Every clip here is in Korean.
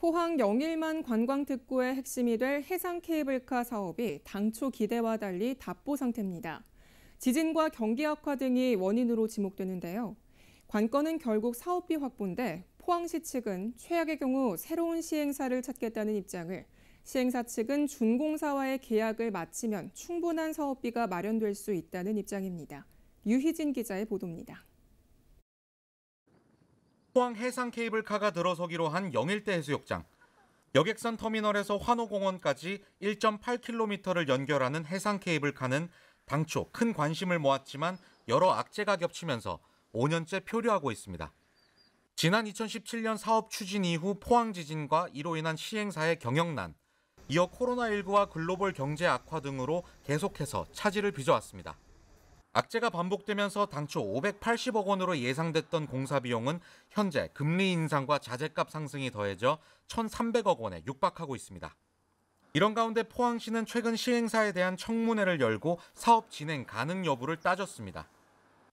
포항 영일만 관광특구의 핵심이 될 해상 케이블카 사업이 당초 기대와 달리 답보 상태입니다. 지진과 경기 악화 등이 원인으로 지목되는데요. 관건은 결국 사업비 확보인데 포항시 측은 최악의 경우 새로운 시행사를 찾겠다는 입장을 시행사 측은 준공사와의 계약을 마치면 충분한 사업비가 마련될 수 있다는 입장입니다. 유희진 기자의 보도입니다. 포항 해상 케이블카가 들어서기로 한 영일대 해수욕장. 여객선 터미널에서 환호공원까지 1.8km를 연결하는 해상 케이블카는 당초 큰 관심을 모았지만 여러 악재가 겹치면서 5년째 표류하고 있습니다. 지난 2017년 사업 추진 이후 포항 지진과 이로 인한 시행사의 경영난, 이어 코로나19와 글로벌 경제 악화 등으로 계속해서 차질을 빚어왔습니다. 악재가 반복되면서 당초 580억 원으로 예상됐던 공사 비용은 현재 금리 인상과 자재값 상승이 더해져 1,300억 원에 육박하고 있습니다. 이런 가운데 포항시는 최근 시행사에 대한 청문회를 열고 사업 진행 가능 여부를 따졌습니다.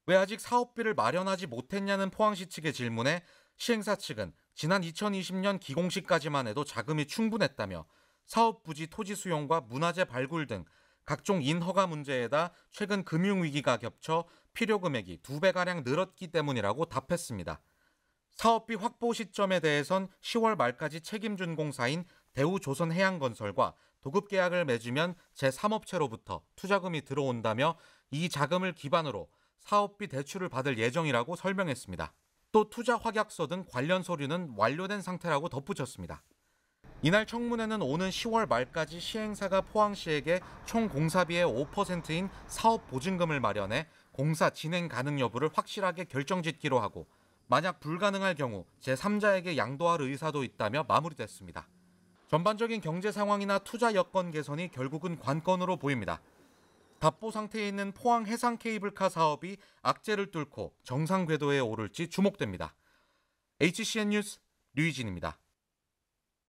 왜 아직 사업비를 마련하지 못했냐는 포항시 측의 질문에 시행사 측은 지난 2020년 기공시까지만 해도 자금이 충분했다며 사업 부지 토지 수용과 문화재 발굴 등 각종 인허가 문제에다 최근 금융위기가 겹쳐 필요 금액이 두 배가량 늘었기 때문이라고 답했습니다. 사업비 확보 시점에 대해선 10월 말까지 책임준 공사인 대우조선해양건설과 도급 계약을 맺으면 제3업체로부터 투자금이 들어온다며 이 자금을 기반으로 사업비 대출을 받을 예정이라고 설명했습니다. 또 투자 확약서 등 관련 서류는 완료된 상태라고 덧붙였습니다. 이날 청문회는 오는 10월 말까지 시행사가 포항시에게 총 공사비의 5%인 사업 보증금을 마련해 공사 진행 가능 여부를 확실하게 결정짓기로 하고 만약 불가능할 경우 제3자에게 양도할 의사도 있다며 마무리됐습니다. 전반적인 경제 상황이나 투자 여건 개선이 결국은 관건으로 보입니다. 답보 상태에 있는 포항 해상 케이블카 사업이 악재를 뚫고 정상 궤도에 오를지 주목됩니다. HCN 뉴스 류희진입니다.